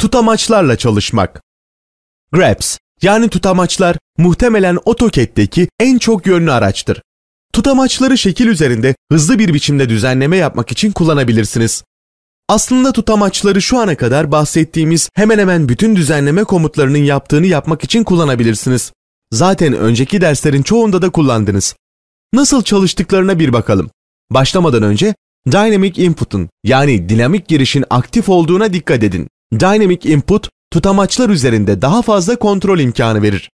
tutamaçlarla çalışmak. Grabs yani tutamaçlar muhtemelen AutoCAD'deki en çok yönlü araçtır. Tutamaçları şekil üzerinde hızlı bir biçimde düzenleme yapmak için kullanabilirsiniz. Aslında tutamaçları şu ana kadar bahsettiğimiz hemen hemen bütün düzenleme komutlarının yaptığını yapmak için kullanabilirsiniz. Zaten önceki derslerin çoğunda da kullandınız. Nasıl çalıştıklarına bir bakalım. Başlamadan önce Dynamic Input'un yani dinamik girişin aktif olduğuna dikkat edin. Dynamic Input tutamaçlar üzerinde daha fazla kontrol imkanı verir.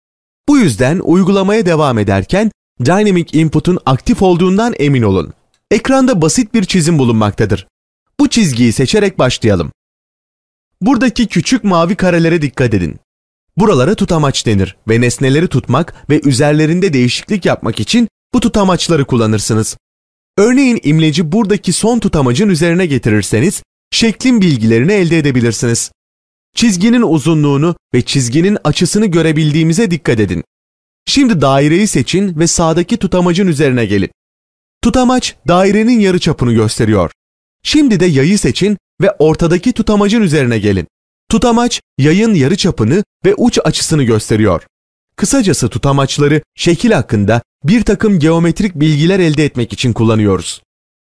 Bu yüzden uygulamaya devam ederken Dynamic Input'un aktif olduğundan emin olun. Ekranda basit bir çizim bulunmaktadır. Bu çizgiyi seçerek başlayalım. Buradaki küçük mavi karelere dikkat edin. Buralara tutamaç denir ve nesneleri tutmak ve üzerlerinde değişiklik yapmak için bu tutamaçları kullanırsınız. Örneğin imleci buradaki son tutamacın üzerine getirirseniz şeklin bilgilerini elde edebilirsiniz. Çizginin uzunluğunu ve çizginin açısını görebildiğimize dikkat edin. Şimdi daireyi seçin ve sağdaki tutamacın üzerine gelin. Tutamaç dairenin yarı çapını gösteriyor. Şimdi de yayı seçin ve ortadaki tutamacın üzerine gelin. Tutamaç yayın yarı çapını ve uç açısını gösteriyor. Kısacası tutamaçları şekil hakkında bir takım geometrik bilgiler elde etmek için kullanıyoruz.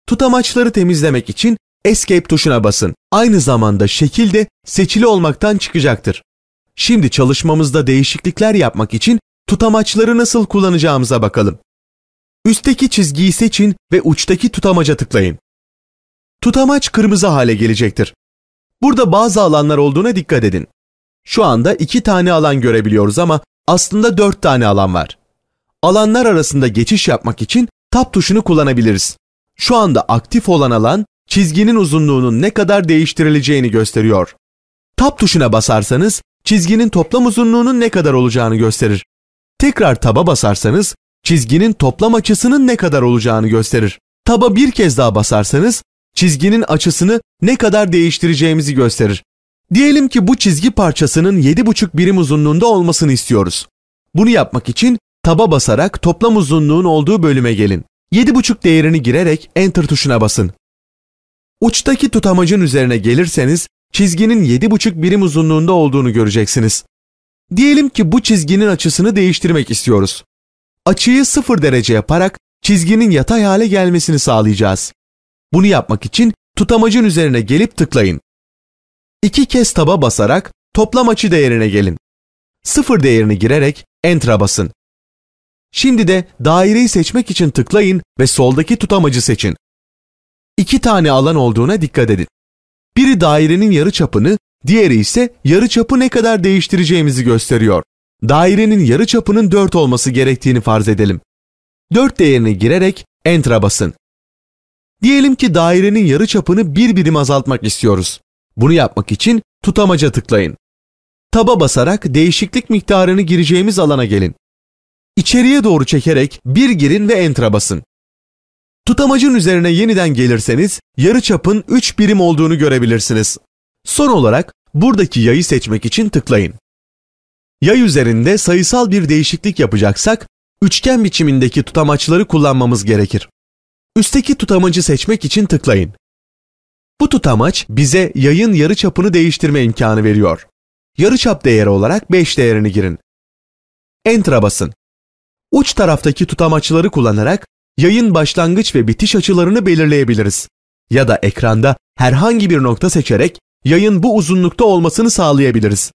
Tutamaçları temizlemek için Escape tuşuna basın. Aynı zamanda şekil de seçili olmaktan çıkacaktır. Şimdi çalışmamızda değişiklikler yapmak için tutamaçları nasıl kullanacağımıza bakalım. Üstteki çizgiyi seçin ve uçtaki tutamaca tıklayın. Tutamaç kırmızı hale gelecektir. Burada bazı alanlar olduğuna dikkat edin. Şu anda iki tane alan görebiliyoruz ama aslında dört tane alan var. Alanlar arasında geçiş yapmak için tab tuşunu kullanabiliriz. Şu anda aktif olan alan çizginin uzunluğunun ne kadar değiştirileceğini gösteriyor. Tab tuşuna basarsanız çizginin toplam uzunluğunun ne kadar olacağını gösterir. Tekrar taba basarsanız çizginin toplam açısının ne kadar olacağını gösterir. Taba bir kez daha basarsanız çizginin açısını ne kadar değiştireceğimizi gösterir. Diyelim ki bu çizgi parçasının 7,5 birim uzunluğunda olmasını istiyoruz. Bunu yapmak için taba basarak toplam uzunluğun olduğu bölüme gelin. 7,5 değerini girerek Enter tuşuna basın. Uçtaki tutamacın üzerine gelirseniz çizginin 7,5 birim uzunluğunda olduğunu göreceksiniz. Diyelim ki bu çizginin açısını değiştirmek istiyoruz. Açıyı 0 derece yaparak çizginin yatay hale gelmesini sağlayacağız. Bunu yapmak için tutamacın üzerine gelip tıklayın. İki kez taba basarak toplam açı değerine gelin. 0 değerini girerek Enter'a basın. Şimdi de daireyi seçmek için tıklayın ve soldaki tutamacı seçin iki tane alan olduğuna dikkat edin. Biri dairenin yarı çapını, diğeri ise yarı çapı ne kadar değiştireceğimizi gösteriyor. Dairenin yarı çapının 4 olması gerektiğini farz edelim. 4 değerine girerek Enter'a basın. Diyelim ki dairenin yarı çapını bir birim azaltmak istiyoruz. Bunu yapmak için tutamaca tıklayın. Taba basarak değişiklik miktarını gireceğimiz alana gelin. İçeriye doğru çekerek bir girin ve Enter'a basın. Tutamacın üzerine yeniden gelirseniz yarı çapın 3 birim olduğunu görebilirsiniz. Son olarak buradaki yayı seçmek için tıklayın. Yay üzerinde sayısal bir değişiklik yapacaksak üçgen biçimindeki tutamaçları kullanmamız gerekir. Üstteki tutamacı seçmek için tıklayın. Bu tutamaç bize yayın yarı çapını değiştirme imkanı veriyor. Yarı çap değeri olarak 5 değerini girin. Enter'a basın. Uç taraftaki tutamaçları kullanarak yayın başlangıç ve bitiş açılarını belirleyebiliriz. Ya da ekranda herhangi bir nokta seçerek yayın bu uzunlukta olmasını sağlayabiliriz.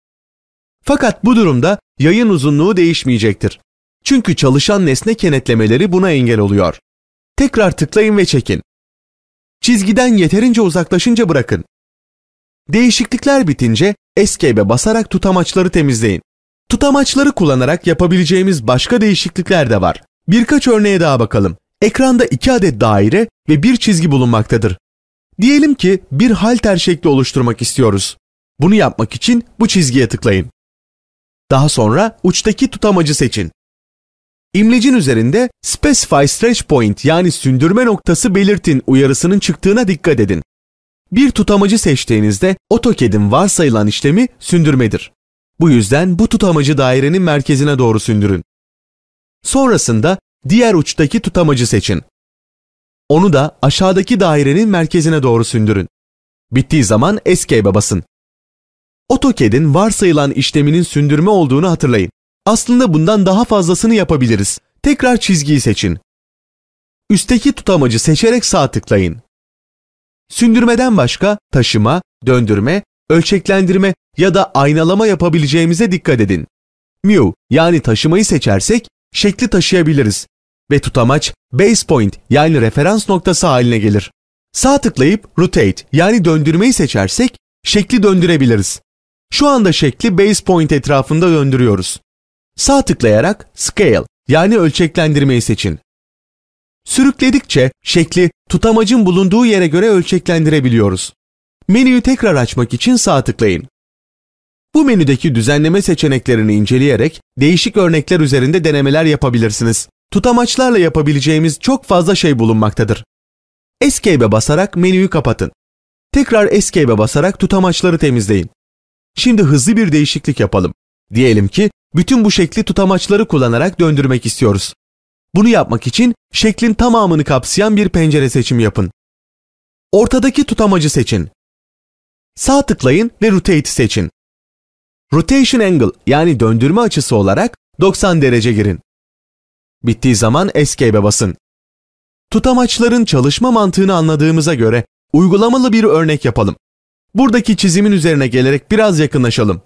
Fakat bu durumda yayın uzunluğu değişmeyecektir. Çünkü çalışan nesne kenetlemeleri buna engel oluyor. Tekrar tıklayın ve çekin. Çizgiden yeterince uzaklaşınca bırakın. Değişiklikler bitince Escape'e basarak tutamaçları temizleyin. Tutamaçları kullanarak yapabileceğimiz başka değişiklikler de var. Birkaç örneğe daha bakalım. Ekranda iki adet daire ve bir çizgi bulunmaktadır. Diyelim ki bir halter şekli oluşturmak istiyoruz. Bunu yapmak için bu çizgiye tıklayın. Daha sonra uçtaki tutamacı seçin. İmlecin üzerinde Specify Stretch Point yani sündürme noktası belirtin uyarısının çıktığına dikkat edin. Bir tutamacı seçtiğinizde AutoCAD'in varsayılan işlemi sündürmedir. Bu yüzden bu tutamacı dairenin merkezine doğru sündürün. Sonrasında diğer uçtaki tutamacı seçin. Onu da aşağıdaki dairenin merkezine doğru sündürün. Bittiği zaman Escape'e basın. AutoCAD'in varsayılan işleminin sündürme olduğunu hatırlayın. Aslında bundan daha fazlasını yapabiliriz. Tekrar çizgiyi seçin. Üstteki tutamacı seçerek sağ tıklayın. Sündürmeden başka taşıma, döndürme, ölçeklendirme ya da aynalama yapabileceğimize dikkat edin. Mu yani taşımayı seçersek şekli taşıyabiliriz ve tutamaç base point yani referans noktası haline gelir. Sağ tıklayıp rotate yani döndürmeyi seçersek şekli döndürebiliriz. Şu anda şekli base point etrafında döndürüyoruz. Sağ tıklayarak scale yani ölçeklendirmeyi seçin. Sürükledikçe şekli tutamacın bulunduğu yere göre ölçeklendirebiliyoruz. Menüyü tekrar açmak için sağ tıklayın. Bu menüdeki düzenleme seçeneklerini inceleyerek değişik örnekler üzerinde denemeler yapabilirsiniz tutamaçlarla yapabileceğimiz çok fazla şey bulunmaktadır. Escape'e basarak menüyü kapatın. Tekrar Escape'e basarak tutamaçları temizleyin. Şimdi hızlı bir değişiklik yapalım. Diyelim ki bütün bu şekli tutamaçları kullanarak döndürmek istiyoruz. Bunu yapmak için şeklin tamamını kapsayan bir pencere seçimi yapın. Ortadaki tutamacı seçin. Sağ tıklayın ve Rotate seçin. Rotation Angle yani döndürme açısı olarak 90 derece girin. Bittiği zaman Escape'e basın. Tutamaçların çalışma mantığını anladığımıza göre uygulamalı bir örnek yapalım. Buradaki çizimin üzerine gelerek biraz yakınlaşalım.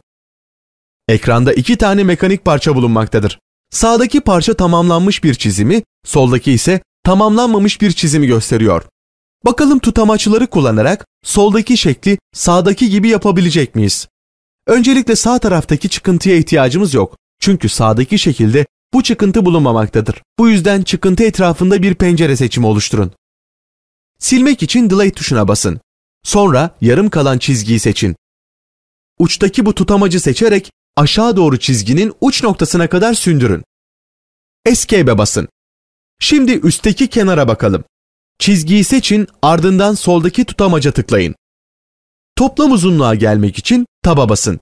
Ekranda iki tane mekanik parça bulunmaktadır. Sağdaki parça tamamlanmış bir çizimi, soldaki ise tamamlanmamış bir çizimi gösteriyor. Bakalım tutamaçları kullanarak soldaki şekli sağdaki gibi yapabilecek miyiz? Öncelikle sağ taraftaki çıkıntıya ihtiyacımız yok. Çünkü sağdaki şekilde bu çıkıntı bulunmamaktadır. Bu yüzden çıkıntı etrafında bir pencere seçimi oluşturun. Silmek için delay tuşuna basın. Sonra yarım kalan çizgiyi seçin. Uçtaki bu tutamacı seçerek aşağı doğru çizginin uç noktasına kadar sündürün. Escape'e basın. Şimdi üstteki kenara bakalım. Çizgiyi seçin ardından soldaki tutamaca tıklayın. Toplam uzunluğa gelmek için taba basın.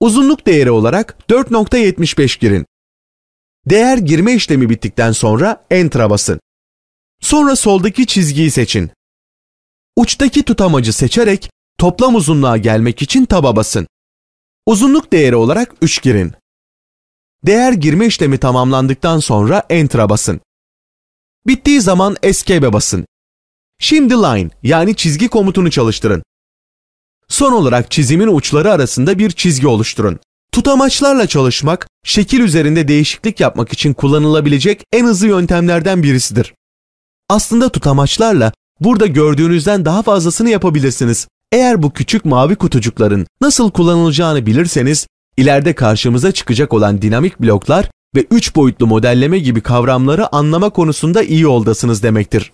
Uzunluk değeri olarak 4.75 girin. Değer girme işlemi bittikten sonra Enter'a basın. Sonra soldaki çizgiyi seçin. Uçtaki tutamacı seçerek toplam uzunluğa gelmek için taba basın. Uzunluk değeri olarak 3 girin. Değer girme işlemi tamamlandıktan sonra Enter'a basın. Bittiği zaman Escape'e basın. Şimdi line yani çizgi komutunu çalıştırın. Son olarak çizimin uçları arasında bir çizgi oluşturun. Tutamaçlarla çalışmak, şekil üzerinde değişiklik yapmak için kullanılabilecek en hızlı yöntemlerden birisidir. Aslında tutamaçlarla burada gördüğünüzden daha fazlasını yapabilirsiniz. Eğer bu küçük mavi kutucukların nasıl kullanılacağını bilirseniz, ileride karşımıza çıkacak olan dinamik bloklar ve üç boyutlu modelleme gibi kavramları anlama konusunda iyi oldasınız demektir.